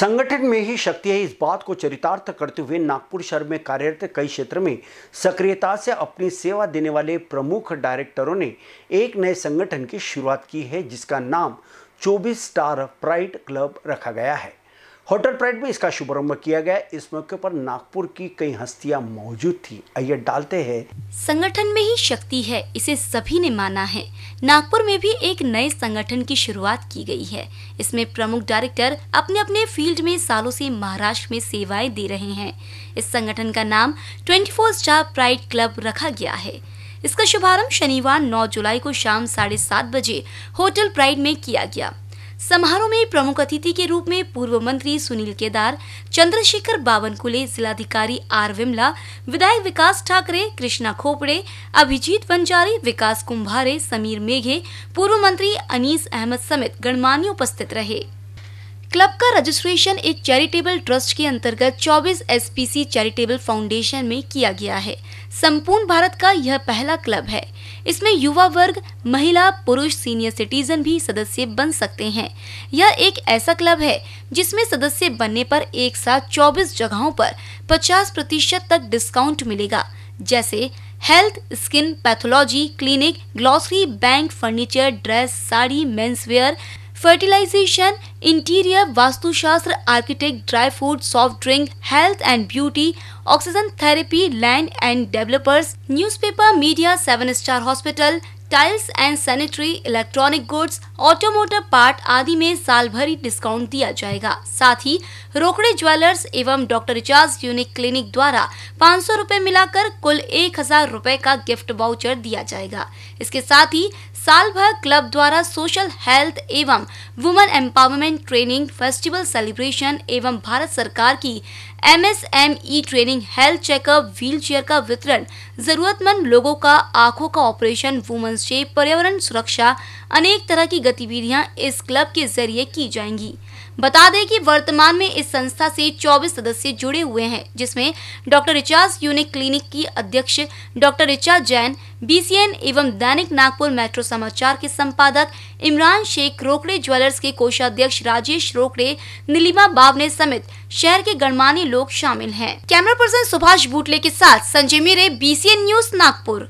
संगठन में ही शक्ति है इस बात को चरितार्थ करते हुए नागपुर शहर में कार्यरत कई क्षेत्र में सक्रियता से अपनी सेवा देने वाले प्रमुख डायरेक्टरों ने एक नए संगठन की शुरुआत की है जिसका नाम 24 स्टार प्राइड क्लब रखा गया है होटल प्राइड में इसका शुभारंभ किया गया इस मौके पर नागपुर की कई हस्तियां मौजूद थी आइए डालते हैं संगठन में ही शक्ति है इसे सभी ने माना है नागपुर में भी एक नए संगठन की शुरुआत की गई है इसमें प्रमुख डायरेक्टर अपने अपने फील्ड में सालों से महाराष्ट्र में सेवाएं दे रहे हैं इस संगठन का नाम ट्वेंटी स्टार प्राइड क्लब रखा गया है इसका शुभारम्भ शनिवार नौ जुलाई को शाम साढ़े सात बजे होटल प्राइड में किया गया समारोह में प्रमुख अतिथि के रूप में पूर्व मंत्री सुनील केदार चंद्रशेखर बावनकुले जिलाधिकारी आर विमला विधायक विकास ठाकरे कृष्णा खोपड़े अभिजीत बंजारे विकास कुंभारे समीर मेघे पूर्व मंत्री अनीस अहमद समेत गणमान्य उपस्थित रहे क्लब का रजिस्ट्रेशन एक चैरिटेबल ट्रस्ट के अंतर्गत 24 एसपीसी चैरिटेबल फाउंडेशन में किया गया है संपूर्ण भारत का यह पहला क्लब है इसमें युवा वर्ग महिला पुरुष सीनियर सिटीजन भी सदस्य बन सकते हैं यह एक ऐसा क्लब है जिसमें सदस्य बनने पर एक साथ 24 जगहों पर 50 प्रतिशत तक डिस्काउंट मिलेगा जैसे health skin pathology clinic grocery bank furniture dress sari men's wear fertilisation interior vastushastra architect dry food soft drink health and beauty oxygen therapy land and developers newspaper media seven star hospital tiles and sanitary electronic goods automotive part आदि में साल भरी discount दिया जाएगा साथ ही Rokade jewellers एवं doctor recharge unique clinic द्वारा पाँच सौ मिलाकर कुल एक हजार रूपए का गिफ्ट बाउचर दिया जाएगा इसके साथ ही साल भर क्लब द्वारा सोशल हेल्थ एवं women empowerment training festival celebration एवं भारत सरकार की MSME training health checkup wheel chair का वितरण जरूरतमंद लोगों का आंखों का ऑपरेशन वुमेन संक्षेप पर्यावरण सुरक्षा अनेक तरह की गतिविधियां इस क्लब के जरिए की जाएंगी बता दें कि वर्तमान में इस संस्था से 24 सदस्य जुड़े हुए हैं जिसमें डॉक्टर रिचार्ज यूनिक क्लिनिक की अध्यक्ष डॉक्टर रिचार्ज जैन बीसीएन एवं दैनिक नागपुर मेट्रो समाचार के संपादक इमरान शेख रोकड़े ज्वेलर्स के कोषाध्यक्ष राजेश रोकड़े नीलिमा बावने समेत शहर के गणमान्य लोग शामिल है कैमरा पर्सन सुभाष बुटले के साथ संजय मेरे बी न्यूज नागपुर